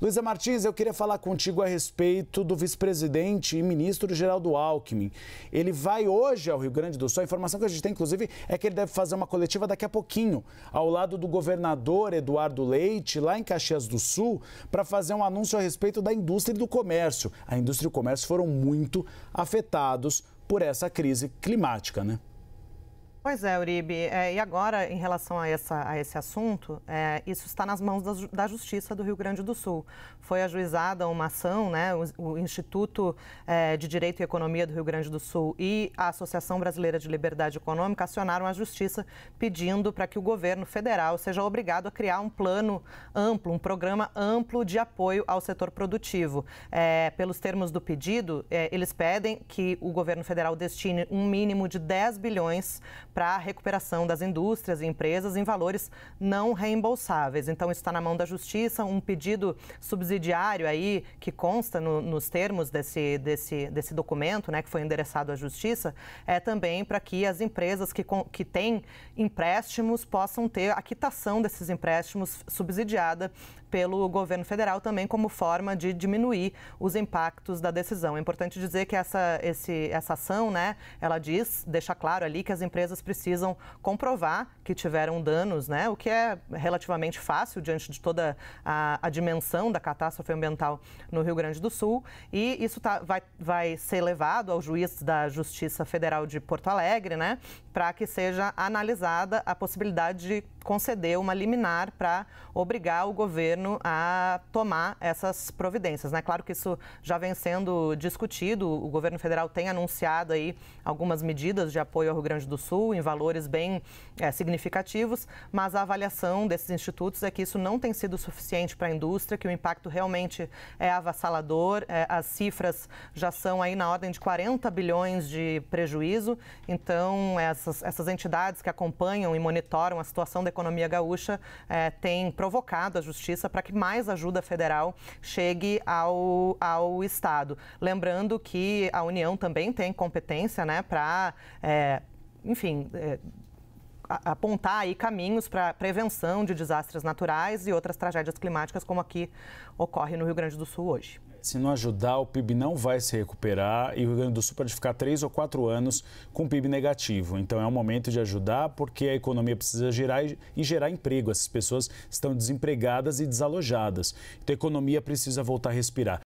Luísa Martins, eu queria falar contigo a respeito do vice-presidente e ministro Geraldo Alckmin. Ele vai hoje ao Rio Grande do Sul. A informação que a gente tem, inclusive, é que ele deve fazer uma coletiva daqui a pouquinho, ao lado do governador Eduardo Leite, lá em Caxias do Sul, para fazer um anúncio a respeito da indústria e do comércio. A indústria e o comércio foram muito afetados por essa crise climática, né? Pois é, Uribe. É, e agora, em relação a, essa, a esse assunto, é, isso está nas mãos da, da, Justiça do Rio Grande do Sul. Foi ajuizada uma ação, né, o, o Instituto é, de Direito e Economia do Rio Grande do Sul e a Associação Brasileira de Liberdade Econômica acionaram a Justiça pedindo para que o governo federal seja obrigado a criar um plano amplo, um programa amplo de apoio ao setor produtivo. É, pelos termos do pedido, é, eles pedem que o governo federal destine um mínimo de 10 bilhões para a recuperação das indústrias e empresas em valores não reembolsáveis. Então, isso está na mão da Justiça, um pedido subsidiário aí que consta no, nos termos desse, desse, desse documento, né, que foi endereçado à Justiça, é também para que as empresas que, que têm empréstimos possam ter a quitação desses empréstimos subsidiada pelo governo federal também como forma de diminuir os impactos da decisão. É importante dizer que essa, esse, essa ação, né, ela diz, deixa claro ali que as empresas precisam comprovar que tiveram danos, né? O que é relativamente fácil diante de toda a, a dimensão da catástrofe ambiental no Rio Grande do Sul. E isso tá, vai, vai ser levado ao juiz da Justiça Federal de Porto Alegre, né? Para que seja analisada a possibilidade de concedeu uma liminar para obrigar o governo a tomar essas providências. Né? Claro que isso já vem sendo discutido, o governo federal tem anunciado aí algumas medidas de apoio ao Rio Grande do Sul em valores bem é, significativos, mas a avaliação desses institutos é que isso não tem sido suficiente para a indústria, que o impacto realmente é avassalador, é, as cifras já são aí na ordem de 40 bilhões de prejuízo, então essas, essas entidades que acompanham e monitoram a situação da economia gaúcha é, tem provocado a justiça para que mais ajuda federal chegue ao, ao Estado. Lembrando que a União também tem competência né, para. É, enfim, é, apontar aí caminhos para prevenção de desastres naturais e outras tragédias climáticas, como aqui ocorre no Rio Grande do Sul hoje. Se não ajudar, o PIB não vai se recuperar e o Rio Grande do Sul pode ficar três ou quatro anos com PIB negativo. Então é o momento de ajudar porque a economia precisa gerar e gerar emprego. Essas pessoas estão desempregadas e desalojadas. Então a economia precisa voltar a respirar.